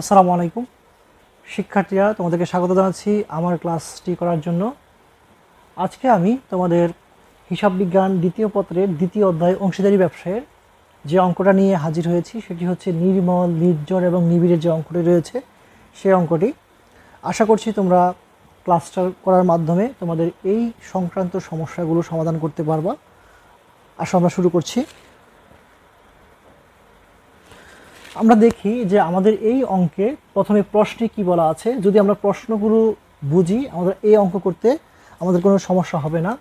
আসসালামু আলাইকুম শিক্ষার্থীরা তোমাদেরকে স্বাগত জানাচ্ছি আমার ক্লাসটি করার জন্য আজকে আমি তোমাদের হিসাব বিজ্ঞান দ্বিতীয় পত্রের দ্বিতীয় অধ্যায় অংশীদারি ব্যবসায়ের যে অঙ্কটা নিয়ে হাজির হয়েছি সেটি হচ্ছে নির্মল নির্জর এবং নিবিড়ের যে অঙ্কটি রয়েছে সেই অঙ্কটি আশা করছি তোমরা ক্লাসটা করার মাধ্যমে তোমাদের এই সংক্রান্ত সমস্যাগুলো সমাধান করতে পারবা আসো আমরা শুরু করছি আমরা দেখি যে আমাদের এই অঙ্কে প্রথমে প্রশ্নে কি বলা আছে যদি আমরা প্রশ্নগুলো বুঝি আমাদের এই অঙ্ক করতে আমাদের কোনো সমস্যা হবে না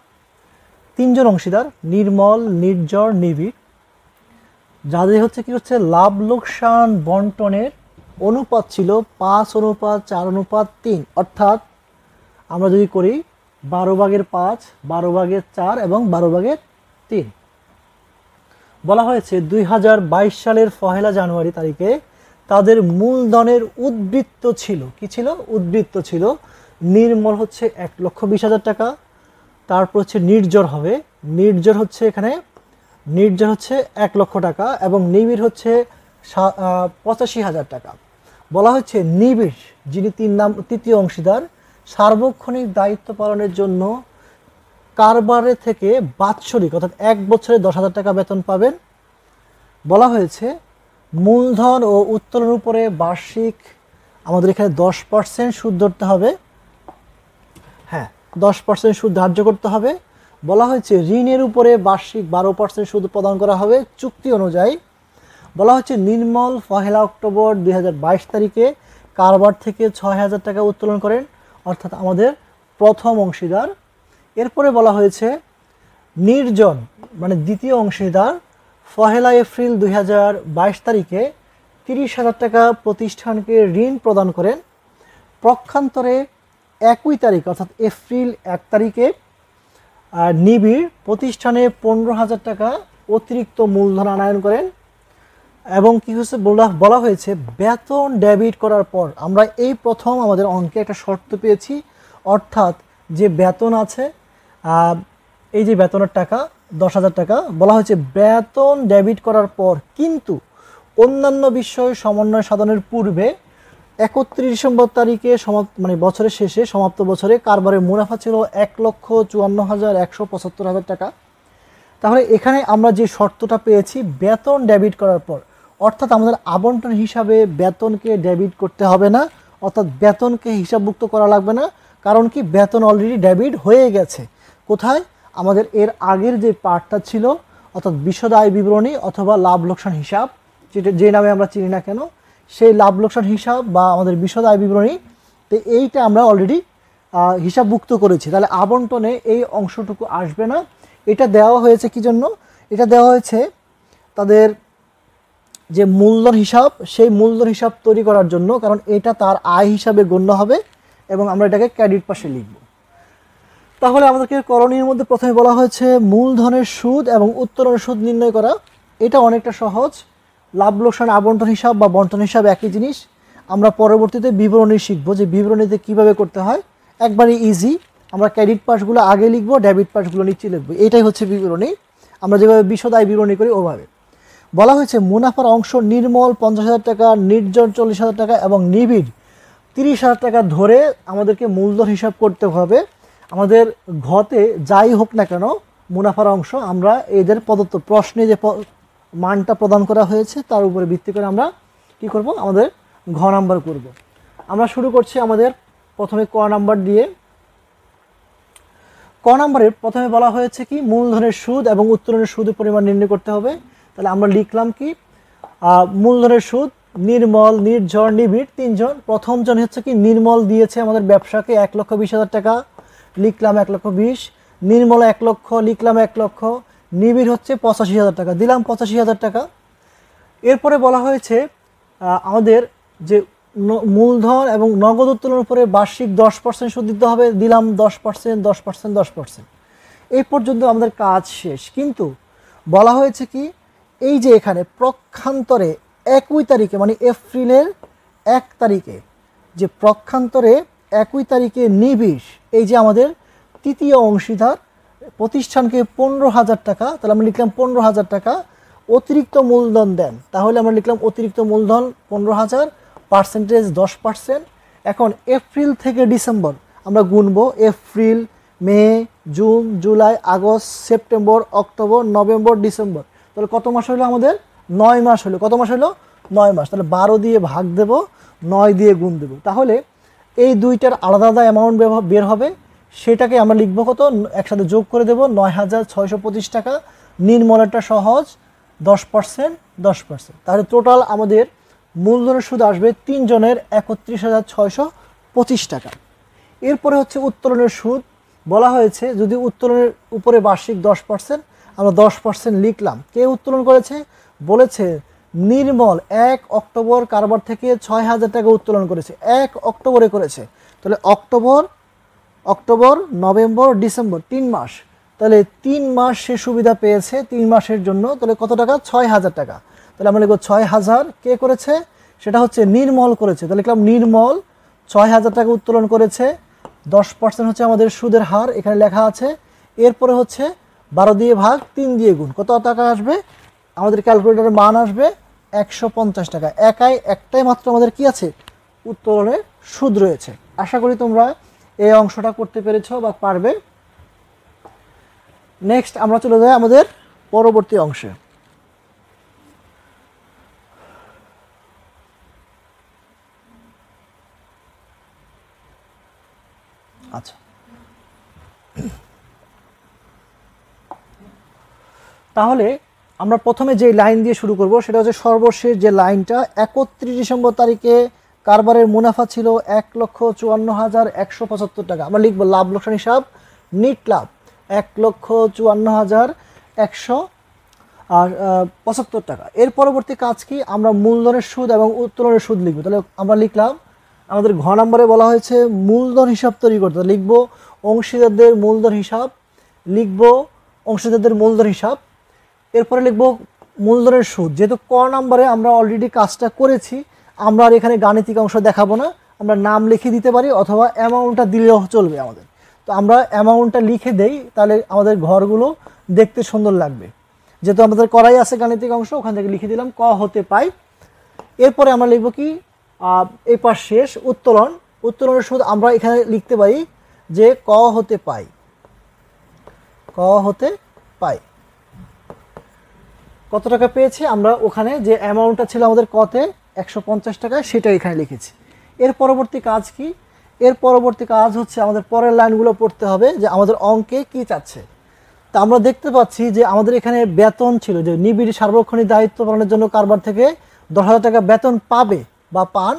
তিনজন অংশীদার নির্মল নির্জর নিবিড় যাদের হচ্ছে কি হচ্ছে লাভ লোকসান বন্টনের অনুপাত ছিল পাঁচ অনুপাত চার অনুপাত তিন অর্থাৎ আমরা যদি করি বারো ভাগের পাঁচ বারো ভাগের চার এবং বারো ভাগের তিন বলা হয়েছে দুই সালের পহেলা জানুয়ারি তারিখে তাদের মূলধনের উদ্বৃত্ত ছিল কি ছিল উদ্বৃত্ত ছিল নির্মল হচ্ছে এক লক্ষ বিশ হাজার টাকা তারপর হচ্ছে নির্জর হবে নির্জর হচ্ছে এখানে নির্জর হচ্ছে এক লক্ষ টাকা এবং নিবিড় হচ্ছে পঁচাশি হাজার টাকা বলা হচ্ছে নিবিড় যিনি তিন নাম তৃতীয় অংশীদার সার্বক্ষণিক দায়িত্ব পালনের জন্য কারবারে থেকে বাৎসরিক অর্থাৎ এক বছরে দশ হাজার টাকা বেতন পাবেন বলা হয়েছে মূলধন ও উত্তোলন উপরে বার্ষিক আমাদের এখানে দশ পার্সেন্ট সুদ ধরতে হবে হ্যাঁ দশ পার্সেন্ট সুদ ধার্য করতে হবে বলা হয়েছে ঋণের উপরে বার্ষিক বারো পার্সেন্ট সুদ প্রদান করা হবে চুক্তি অনুযায়ী বলা হচ্ছে নির্মল পহেলা অক্টোবর দুই তারিখে কারবার থেকে ছয় হাজার টাকা উত্তোলন করেন অর্থাৎ আমাদের প্রথম অংশীদার এরপরে বলা হয়েছে নির্জন মানে দ্বিতীয় অংশীদার পহেলা এপ্রিল দুই তারিখে তিরিশ হাজার টাকা প্রতিষ্ঠানকে ঋণ প্রদান করেন প্রক্ষান্তরে একই তারিখ অর্থাৎ এপ্রিল এক তারিখে নিবিড় প্রতিষ্ঠানে পনেরো হাজার টাকা অতিরিক্ত মূলধন আনায়ন করেন এবং কী হয়েছে বলা বলা হয়েছে বেতন ডেবিট করার পর আমরা এই প্রথম আমাদের অঙ্কে একটা শর্ত পেয়েছি অর্থাৎ যে বেতন আছে এই যে বেতনের টাকা দশ হাজার টাকা বলা হয়েছে বেতন ডেবিট করার পর কিন্তু অন্যান্য বিষয় সমন্বয় সাধনের পূর্বে একত্রিশ ডিসেম্বর তারিখে সমাপ্ত মানে বছরের শেষে সমাপ্ত বছরে কারবারের মুনাফা ছিল এক লক্ষ চুয়ান্ন হাজার একশো পঁচাত্তর হাজার টাকা তাহলে এখানে আমরা যে শর্তটা পেয়েছি বেতন ডেবিট করার পর অর্থাৎ আমাদের আবন্টন হিসাবে বেতনকে ডেবিট করতে হবে না অর্থাৎ বেতনকে হিসাবভুক্ত করা লাগবে না কারণ কি বেতন অলরেডি ডেবিট হয়ে গেছে কোথায় আমাদের এর আগের যে পার্টটা ছিল অর্থাৎ বিশদ আয় বিবরণী অথবা লাভ লোকসান হিসাব যেটা যে নামে আমরা চিনি না কেন সেই লাভ লোকসান হিসাব বা আমাদের বিশদ আয় বিবরণী তো এইটা আমরা অলরেডি হিসাবভুক্ত করেছি তাহলে আবন্টনে এই অংশটুকু আসবে না এটা দেওয়া হয়েছে কি জন্য এটা দেওয়া হয়েছে তাদের যে মূলধন হিসাব সেই মূলধন হিসাব তৈরি করার জন্য কারণ এটা তার আয় হিসাবে গণ্য হবে এবং আমরা এটাকে ক্রেডিট পাশে লিখবো তাহলে আমাদেরকে করণীয় মধ্যে প্রথমে বলা হয়েছে মূলধনের সুদ এবং উত্তরণের সুদ নির্ণয় করা এটা অনেকটা সহজ লাভ লোকসান আবন্টন হিসাব বা বন্টন হিসাব একই জিনিস আমরা পরবর্তীতে বিবরণী শিখব যে বিবরণীতে কিভাবে করতে হয় একবারই ইজি আমরা ক্রেডিট পাসগুলো আগে লিখবো ডেবিট পাসগুলো নিচে লিখবো এটাই হচ্ছে বিবরণী আমরা যেভাবে বিশদ আয় বিবরণী করি ওভাবে বলা হয়েছে মুনাফার অংশ নির্মল পঞ্চাশ হাজার টাকা নির্জন চল্লিশ হাজার টাকা এবং নিবিড় তিরিশ হাজার টাকা ধরে আমাদেরকে মূলধন হিসাব করতে হবে আমাদের ঘতে যাই হোক না কেন মুনাফার অংশ আমরা এদের প্রদত্ত প্রশ্নে যে মানটা প্রদান করা হয়েছে তার উপরে ভিত্তি করে আমরা কি করব আমাদের ঘ নাম্বার করব আমরা শুরু করছি আমাদের প্রথমে ক নাম্বার দিয়ে ক নাম্বারে প্রথমে বলা হয়েছে কি মূলধনের সুদ এবং উত্তোলনের সুদের পরিমাণ নির্ণয় করতে হবে তাহলে আমরা লিখলাম কি মূলধনের সুদ নির্মল নির্ঝর নিবিড় তিনজন প্রথমজন হচ্ছে কি নির্মল দিয়েছে আমাদের ব্যবসাকে এক লক্ষ বিশ হাজার টাকা লিখলাম এক লক্ষ বিশ নির্মলা এক লক্ষ লিখলাম এক লক্ষ নিবিড় হচ্ছে পঁচাশি হাজার টাকা দিলাম পঁচাশি হাজার টাকা এরপরে বলা হয়েছে আমাদের যে মূলধন এবং নগদ উত্তোলনের উপরে বার্ষিক দশ পার্সেন্ট সুদ দিতে হবে দিলাম দশ পার্সেন্ট দশ পার্সেন্ট দশ পার্সেন্ট এই পর্যন্ত আমাদের কাজ শেষ কিন্তু বলা হয়েছে কি এই যে এখানে প্রক্ষান্তরে একই তারিখে মানে এপ্রিলের এক তারিখে যে প্রক্ষান্তরে একই তারিখে নিবিশ এই যে আমাদের তৃতীয় অংশীদার প্রতিষ্ঠানকে পনেরো হাজার টাকা তাহলে আমরা লিখলাম পনেরো হাজার টাকা অতিরিক্ত মূলধন দেন তাহলে আমরা লিখলাম অতিরিক্ত মূলধন পনেরো হাজার পার্সেন্টেজ দশ পার্সেন্ট এখন এপ্রিল থেকে ডিসেম্বর আমরা গুনব April May June July August September October November December তাহলে কত মাস হলো আমাদের নয় মাস হলো কত মাস হলো নয় মাস তাহলে বারো দিয়ে ভাগ দেব নয় দিয়ে গুণ দেব তাহলে এই দুইটার আলাদা আলাদা অ্যামাউন্ট বের হবে সেটাকে আমরা লিখব কত একসাথে যোগ করে দেব নয় হাজার ছয়শো পঁচিশ টাকা নির্মলাটা সহজ দশ পার্সেন্ট দশ পার্সেন্ট তাহলে টোটাল আমাদের মূলধনের সুদ আসবে তিনজনের একত্রিশ হাজার ছয়শো পঁচিশ টাকা এরপরে হচ্ছে উত্তোলনের সুদ বলা হয়েছে যদি উত্তোলনের উপরে বার্ষিক দশ পার্সেন্ট আমরা দশ পার্সেন্ট লিখলাম কে উত্তোলন করেছে বলেছে নির্মল এক অক্টোবর কারবার থেকে ছয় হাজার টাকা উত্তোলন করেছে এক অক্টোবরে করেছে তাহলে অক্টোবর অক্টোবর নভেম্বর ডিসেম্বর তিন মাস তাহলে তিন মাস সে সুবিধা পেয়েছে তিন মাসের জন্য তাহলে কত টাকা ছয় হাজার টাকা তাহলে আমরা লিখব ছয় হাজার কে করেছে সেটা হচ্ছে নির্মল করেছে তাহলে লিখলাম নির্মল ছয় হাজার টাকা উত্তোলন করেছে দশ পার্সেন্ট হচ্ছে আমাদের সুদের হার এখানে লেখা আছে এরপরে হচ্ছে বারো দিয়ে ভাগ তিন দিয়ে গুণ কত টাকা আসবে আমাদের ক্যালকুলেটারের মান আসবে একশো পঞ্চাশ টাকা একাই একটাই মাত্র আমাদের কি আছে উত্তোলনে সুদ রয়েছে আশা করি তোমরা এই অংশটা করতে পেরেছ বা পারবে নেক্সট আমরা চলে যাই আমাদের পরবর্তী অংশে আচ্ছা তাহলে আমরা প্রথমে যে লাইন দিয়ে শুরু করব সেটা হচ্ছে সর্বশেষ যে লাইনটা একত্রিশ ডিসেম্বর তারিখে কারবারের মুনাফা ছিল এক লক্ষ চুয়ান্ন হাজার একশো পঁচাত্তর টাকা আমরা লিখবো লাভ লোকসান হিসাব নিট লাভ এক লক্ষ চুয়ান্ন হাজার একশো আর পঁচাত্তর টাকা এর পরবর্তী কাজ কি আমরা মূলধনের সুদ এবং উত্তোলনের সুদ লিখবো তাহলে আমরা লিখলাম আমাদের ঘ নম্বরে বলা হয়েছে মূলধন হিসাব তৈরি করতে লিখব অংশীদারদের মূলধন হিসাব লিখব অংশীদারদের মূলধন হিসাব এরপরে লিখবো মূলধনের সুদ যেহেতু ক নাম্বারে আমরা অলরেডি কাজটা করেছি আমরা আর এখানে গাণিতিক অংশ দেখাবো না আমরা নাম লিখে দিতে পারি অথবা অ্যামাউন্টটা দিলেও চলবে আমাদের তো আমরা অ্যামাউন্টটা লিখে দেই তাহলে আমাদের ঘরগুলো দেখতে সুন্দর লাগবে যেহেতু আমাদের করাই আছে গাণিতিক অংশ ওখান থেকে লিখে দিলাম ক হতে পাই এরপরে আমরা লিখব কি এই শেষ উত্তোলন উত্তোলনের সুদ আমরা এখানে লিখতে পারি যে ক হতে পাই ক হতে পাই কত টাকা পেয়েছি আমরা ওখানে যে অ্যামাউন্টটা ছিল আমাদের কতে একশো পঞ্চাশ টাকা সেটা এখানে লিখেছি এর পরবর্তী কাজ কি এর পরবর্তী কাজ হচ্ছে আমাদের পরের লাইনগুলো পড়তে হবে যে আমাদের অঙ্কে কি চাচ্ছে তা আমরা দেখতে পাচ্ছি যে আমাদের এখানে বেতন ছিল যে নিবিড় সার্বক্ষণিক দায়িত্ব পালনের জন্য কারবার থেকে দশ হাজার টাকা বেতন পাবে বা পান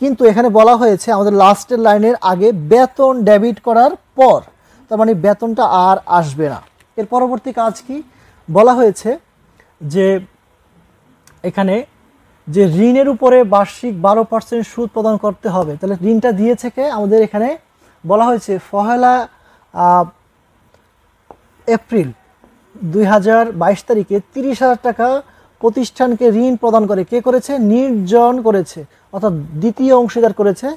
কিন্তু এখানে বলা হয়েছে আমাদের লাস্টের লাইনের আগে বেতন ডেবিট করার পর তার মানে বেতনটা আর আসবে না এর পরবর্তী কাজ কি বলা হয়েছে যে এখানে যে ঋণের উপরে বার্ষিক বারো পার্সেন্ট সুদ প্রদান করতে হবে তাহলে ঋণটা দিয়েছে কে আমাদের এখানে বলা হয়েছে ফহেলা এপ্রিল দুই তারিখে তিরিশ হাজার টাকা প্রতিষ্ঠানকে ঋণ প্রদান করে কে করেছে নির্জন করেছে অর্থাৎ দ্বিতীয় অংশীদার করেছে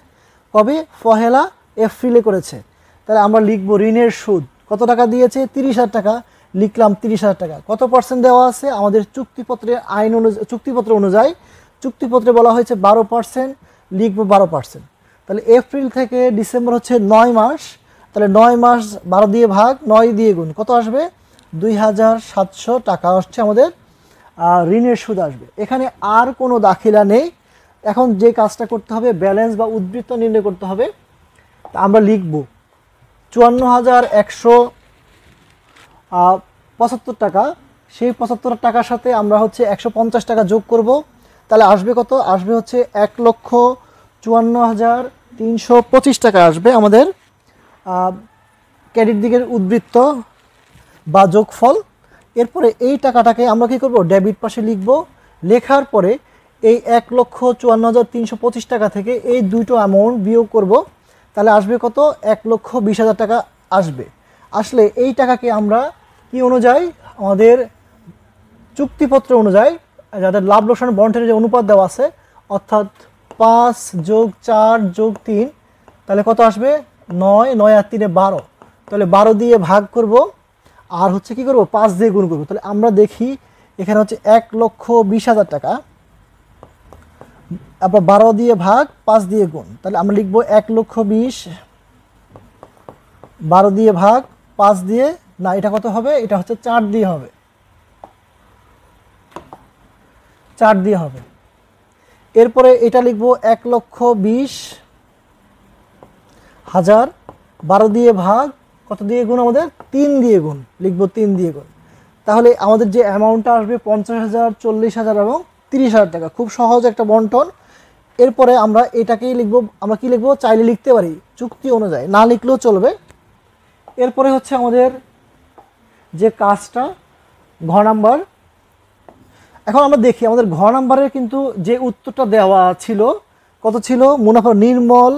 কবে ফহেলা এপ্রিলে করেছে তাহলে আমরা লিখব ঋণের সুদ কত টাকা দিয়েছে তিরিশ হাজার টাকা লিখলাম তিরিশ হাজার টাকা কত পার্সেন্ট দেওয়া আছে আমাদের চুক্তিপত্রে আইন অনুযায়ী চুক্তিপত্র অনুযায়ী চুক্তিপত্রে বলা হয়েছে বারো পার্সেন্ট লিখবো বারো পার্সেন্ট তাহলে এপ্রিল থেকে ডিসেম্বর হচ্ছে নয় মাস তাহলে নয় মাস বারো দিয়ে ভাগ নয় দিয়ে গুণ কত আসবে দুই হাজার সাতশো টাকা আসছে আমাদের ঋণের সুদ আসবে এখানে আর কোনো দাখিলা নেই এখন যে কাজটা করতে হবে ব্যালেন্স বা উদ্বৃত্ত নির্ণয় করতে হবে আমরা লিখব চুয়ান্ন হাজার একশো পঁচাত্তর টাকা সেই পঁচাত্তর টাকার সাথে আমরা হচ্ছে একশো পঞ্চাশ টাকা যোগ করব তাহলে আসবে কত আসবে হচ্ছে এক লক্ষ চুয়ান্ন হাজার তিনশো পঁচিশ টাকা আসবে আমাদের ক্যাডিট দিকের উদ্বৃত্ত বা যোগফল এরপরে এই টাকাটাকে আমরা কী করবো ডেবিট পাশে লিখব লেখার পরে এই এক লক্ষ চুয়ান্ন হাজার তিনশো পঁচিশ টাকা থেকে এই দুটো অ্যামাউন্ট বিয়োগ করব তাহলে আসবে কত এক লক্ষ বিশ হাজার টাকা আসবে আসলে এই টাকাকে আমরা কি অনুযায়ী আমাদের চুক্তিপত্র অনুযায়ী যাদের লাভ লোকসান বন্ডের যে অনুপাত দেওয়া আছে অর্থাৎ পাঁচ যোগ চার যোগ তিন তাহলে কত আসবে নয় নয় আর তিনে বারো তাহলে বারো দিয়ে ভাগ করব আর হচ্ছে কি করব পাঁচ দিয়ে গুণ করবো তাহলে আমরা দেখি এখানে হচ্ছে এক লক্ষ বিশ হাজার টাকা আবার বারো দিয়ে ভাগ পাঁচ দিয়ে গুণ তাহলে আমরা লিখব এক লক্ষ বিশ বারো দিয়ে ভাগ পাঁচ দিয়ে না এটা কত হবে এটা হচ্ছে চার দিয়ে হবে চার দিয়ে হবে এরপরে এটা লিখব এক লক্ষ বিশ হাজার বারো দিয়ে ভাগ কত দিয়ে গুণ আমাদের তিন দিয়ে গুণ লিখব তিন দিয়ে গুণ তাহলে আমাদের যে অ্যামাউন্টটা আসবে পঞ্চাশ হাজার চল্লিশ হাজার এবং তিরিশ হাজার টাকা খুব সহজ একটা বন্টন এরপরে আমরা এটাকেই লিখব আমরা কি লিখব চাইলে লিখতে পারি চুক্তি অনুযায়ী না লিখলেও চলবে এরপরে হচ্ছে আমাদের যে কাজটা ঘ নাম্বার এখন আমরা দেখি আমাদের ঘ নাম্বারের কিন্তু যে উত্তরটা দেওয়া ছিল কত ছিল মুনাফা নির্মল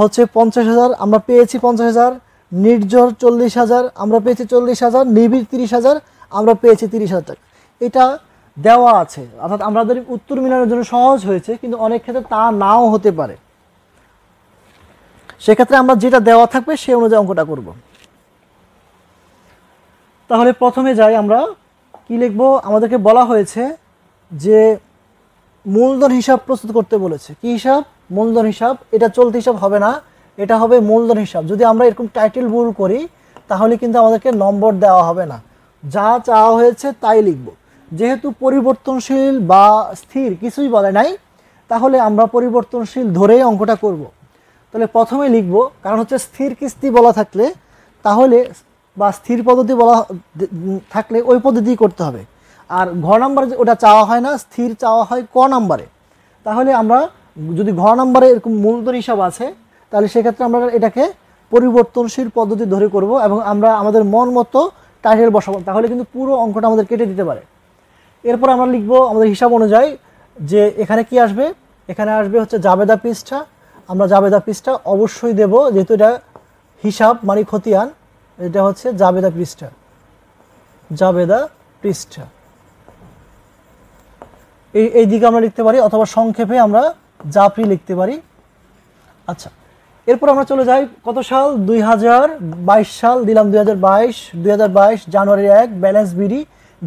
হচ্ছে পঞ্চাশ হাজার আমরা পেয়েছি পঞ্চাশ হাজার নির্জর চল্লিশ হাজার আমরা পেয়েছি চল্লিশ হাজার নিবিড় তিরিশ হাজার আমরা পেয়েছি তিরিশ হাজার টাকা এটা দেওয়া আছে অর্থাৎ আমাদের উত্তর মিলানোর জন্য সহজ হয়েছে কিন্তু অনেক ক্ষেত্রে তা নাও হতে পারে সেক্ষেত্রে আমরা যেটা দেওয়া থাকবে সেই অনুযায়ী অঙ্কটা করব তাহলে প্রথমে যাই আমরা কি লিখব আমাদেরকে বলা হয়েছে যে মূলধন হিসাব প্রস্তুত করতে বলেছে কি হিসাব মূলধন হিসাব এটা চলতি হিসাব হবে না এটা হবে মূলধন হিসাব যদি আমরা এরকম টাইটেল ভুল করি তাহলে কিন্তু আমাদেরকে নম্বর দেওয়া হবে না যা চাওয়া হয়েছে তাই লিখব যেহেতু পরিবর্তনশীল বা স্থির কিছুই বলে নাই তাহলে আমরা পরিবর্তনশীল ধরেই অঙ্কটা করবো তাহলে প্রথমে লিখব কারণ হচ্ছে স্থির কিস্তি বলা থাকলে তাহলে বা স্থির পদ্ধতি বলা থাকলে ওই পদ্ধতি করতে হবে আর ঘ নাম্বার ওটা চাওয়া হয় না স্থির চাওয়া হয় ক নাম্বারে তাহলে আমরা যদি ঘ নাম্বারে এরকম মূলধন হিসাব আছে তাহলে সেক্ষেত্রে আমরা এটাকে পরিবর্তনশীল পদ্ধতি ধরে করব এবং আমরা আমাদের মন মতো টাইটেল বসাবো তাহলে কিন্তু পুরো অঙ্কটা আমাদের কেটে দিতে পারে এরপর আমরা লিখব আমাদের হিসাব অনুযায়ী যে এখানে কি আসবে এখানে আসবে হচ্ছে জাবেদা পৃষ্ঠা আমরা জাবেদা পৃষ্ঠা অবশ্যই দেব যেহেতু এটা হিসাব মানে খতিয়ান এটা হচ্ছে জাবেদা পৃষ্ঠা জাবেদা পৃষ্ঠা এই এই দিকে আমরা লিখতে পারি অথবা সংক্ষেপে আমরা জাপি লিখতে পারি আচ্ছা এরপর আমরা চলে যাই কত সাল দুই সাল দিলাম দুই হাজার বাইশ জানুয়ারি এক ব্যালেন্স বিডি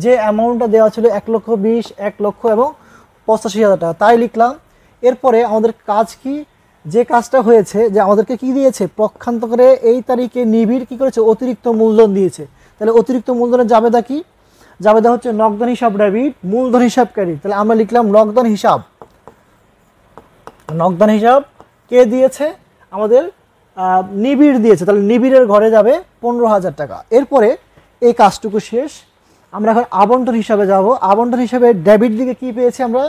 যে অ্যামাউন্টটা দেওয়া ছিল এক লক্ষ বিশ এক লক্ষ এবং পঁচাশি হাজার টাকা তাই লিখলাম এরপরে আমাদের কাজ কি যে কাজটা হয়েছে যে আমাদেরকে কি দিয়েছে করে এই তারিখে নিবিড় কি করেছে অতিরিক্ত মূলধন দিয়েছে তাহলে অতিরিক্ত মূলধনের জাবেদা কি জাবেদা হচ্ছে নগদান হিসাব ডেবিট মূলধন হিসাব ক্রেডিট তাহলে আমরা লিখলাম নগদান হিসাব নগদান হিসাব কে দিয়েছে আমাদের নিবিড় দিয়েছে তাহলে নিবিড়ের ঘরে যাবে পনেরো হাজার টাকা এরপরে এই কাজটুকু শেষ আমরা এখন আবন্টন হিসাবে যাব আবন্টন হিসাবে ডেবিট দিকে কি পেয়েছি আমরা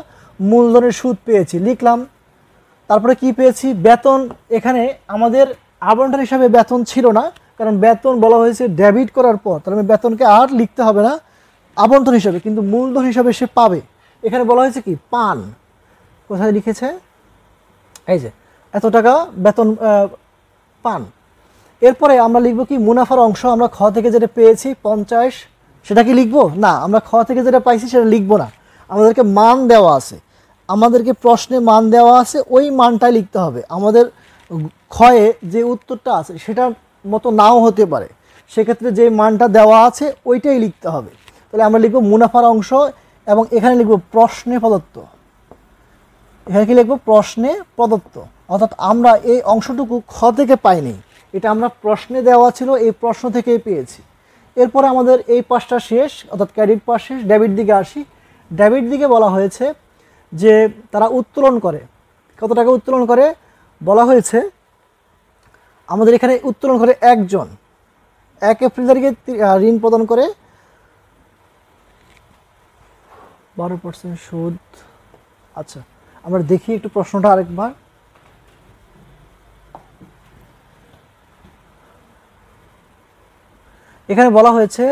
মূলধনের সুদ পেয়েছি লিখলাম তারপরে কি পেয়েছি বেতন এখানে আমাদের আবন্টন হিসাবে বেতন ছিল না কারণ বেতন বলা হয়েছে ডেবিট করার পর তার মানে বেতনকে আর লিখতে হবে না আবন্টন হিসাবে কিন্তু মূলধন হিসাবে সে পাবে এখানে বলা হয়েছে কি পান কোথায় লিখেছে এই যে এত টাকা বেতন পান এরপরে আমরা লিখব কি মুনাফার অংশ আমরা খ থেকে যেটা পেয়েছি পঞ্চাশ সেটা কি লিখবো না আমরা খ থেকে যেটা পাইছি সেটা লিখবো না আমাদেরকে মান দেওয়া আছে আমাদেরকে প্রশ্নে মান দেওয়া আছে ওই মানটাই লিখতে হবে আমাদের ক্ষয়ে যে উত্তরটা আছে সেটার মতো নাও হতে পারে সেক্ষেত্রে যে মানটা দেওয়া আছে ওইটাই লিখতে হবে তাহলে আমরা লিখব মুনাফার অংশ এবং এখানে লিখব প্রশ্নে প্রদত্ত এখানে কি লিখব প্রশ্নে প্রদত্ত অর্থাৎ আমরা এই অংশটুকু খ থেকে পাইনি এটা আমরা প্রশ্নে দেওয়া ছিল এই প্রশ্ন থেকেই পেয়েছি এরপরে আমাদের এই পাশটা শেষ অর্থাৎ ক্যারিট পাশ শেষ ডেবিট দিকে আসি ডেবিট দিকে বলা হয়েছে যে তারা উত্তোলন করে কত টাকা উত্তোলন করে বলা হয়েছে আমাদের এখানে উত্তোলন করে একজন এক এপ্রিল তারিখে ঋণ প্রদান করে বারো পার্সেন্ট সুদ আচ্ছা আমরা দেখি একটু প্রশ্নটা আরেকবার এখানে বলা হয়েছে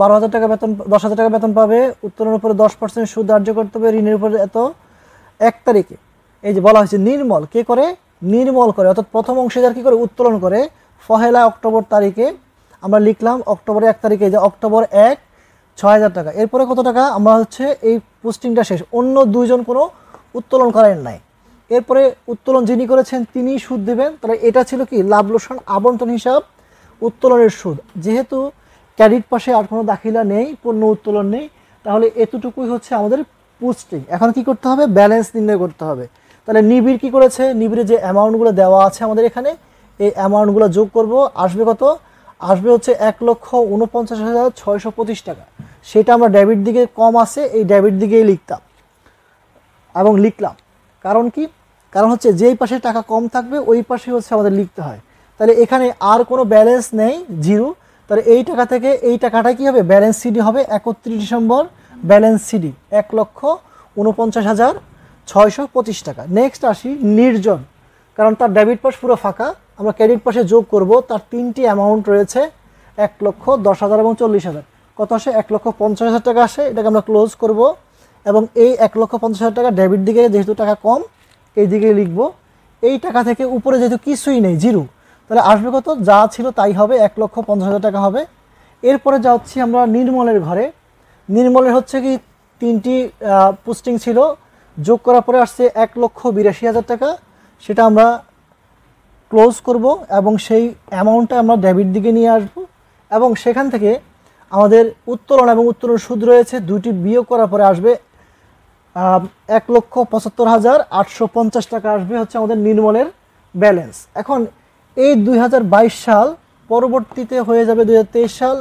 বারো হাজার টাকা বেতন দশ হাজার টাকা বেতন পাবে উত্তোলনের উপরে দশ পার্সেন্ট সুদ ধার্য করতে হবে ঋণের উপরে এত এক তারিখে এই যে বলা হয়েছে নির্মল কে করে নির্মল করে অর্থাৎ প্রথম অংশীদার কী করে উত্তোলন করে পহেলা অক্টোবর তারিখে আমরা লিখলাম অক্টোবরের এক তারিখে যে অক্টোবর এক ছয় হাজার টাকা এরপরে কত টাকা আমরা হচ্ছে এই পোস্টিংটা শেষ অন্য দুইজন কোনো উত্তোলন করেন নাই এরপরে উত্তোলন যিনি করেছেন তিনি সুদ দেবেন তাহলে এটা ছিল কি লাভ লোসন আবন্টন হিসাব উত্তোলনের সুদ যেহেতু ক্যারিট পাশে আর কোনো দাখিলা নেই পণ্য উত্তোলন নেই তাহলে এতটুকুই হচ্ছে আমাদের পুস্টিং এখন কি করতে হবে ব্যালেন্স নির্ণয় করতে হবে তাহলে নিবিড় কি করেছে নিবিড়ে যে অ্যামাউন্টগুলো দেওয়া আছে আমাদের এখানে এই অ্যামাউন্টগুলো যোগ করব আসবে কত আসবে হচ্ছে এক লক্ষ উনপঞ্চাশ হাজার ছয়শো পঁচিশ টাকা সেটা আমরা ডেবিট দিকে কম আছে এই ডেবিট দিকেই লিখতাম এবং লিখলাম কারণ কি কারণ হচ্ছে যেই পাশে টাকা কম থাকবে ওই পাশে হচ্ছে আমাদের লিখতে হয় তাহলে এখানে আর কোনো ব্যালেন্স নেই জিরো তাহলে এই টাকা থেকে এই টাকাটা কী হবে ব্যালেন্স সিডি হবে একত্রিশ ডিসেম্বর ব্যালেন্স সিডি এক লক্ষ উনপঞ্চাশ হাজার ছয়শো পঁচিশ টাকা নেক্সট আসি নির্জন কারণ তার ডেবিট পাস পুরো ফাঁকা আমরা ক্রেডিট পাশে যোগ করব তার তিনটি অ্যামাউন্ট রয়েছে এক লক্ষ দশ হাজার এবং চল্লিশ হাজার কত আসে এক লক্ষ পঞ্চাশ হাজার টাকা আসে এটাকে আমরা ক্লোজ করব এবং এই এক লক্ষ পঞ্চাশ হাজার টাকা ডেবিট দিকে যেহেতু টাকা কম এই দিকে লিখব এই টাকা থেকে উপরে যেহেতু কিছুই নেই জিরো তাহলে আসবে কত যা ছিল তাই হবে এক লক্ষ পঞ্চাশ হাজার টাকা হবে এরপরে যা হচ্ছে আমরা নির্মলের ঘরে নির্মলের হচ্ছে কি তিনটি পোস্টিং ছিল যোগ করার পরে আসছে এক লক্ষ বিরাশি হাজার টাকা সেটা আমরা ক্লোজ করব এবং সেই অ্যামাউন্টটা আমরা ডেবিট দিকে নিয়ে আসব এবং সেখান থেকে আমাদের উত্তোলন এবং উত্তোলন সুদ রয়েছে দুটি বিয়োগ করার পরে আসবে এক লক্ষ পঁচাত্তর হাজার আটশো পঞ্চাশ টাকা আসবে হচ্ছে আমাদের নির্মলের ব্যালেন্স এখন এই দুই সাল পরবর্তীতে হয়ে যাবে দুই সাল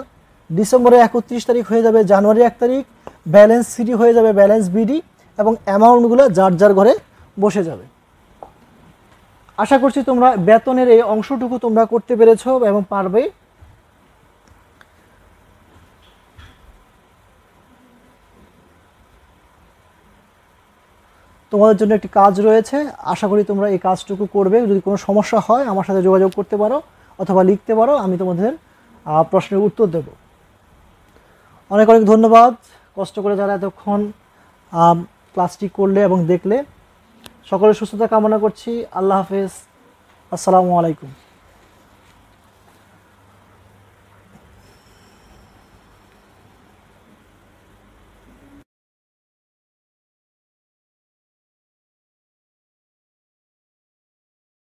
ডিসেম্বরে একত্রিশ তারিখ হয়ে যাবে জানুয়ারি এক তারিখ ব্যালেন্স সিডি হয়ে যাবে ব্যালেন্স বিডি এবং অ্যামাউন্টগুলো যার যার ঘরে বসে যাবে আশা করছি তোমরা বেতনের এই অংশটুকু তোমরা করতে পেরেছ এবং পারবে তোমাদের জন্য একটি কাজ রয়েছে আশা করি তোমরা এই কাজটুকু করবে যদি কোনো সমস্যা হয় আমার সাথে যোগাযোগ করতে পারো অথবা লিখতে পারো আমি তোমাদের প্রশ্নের উত্তর দেব অনেক অনেক ধন্যবাদ কষ্ট করে যারা এতক্ষণ ক্লাসটি করলে এবং দেখলে সকলের সুস্থতা কামনা করছি আল্লাহ হাফেজ আসসালামু আলাইকুম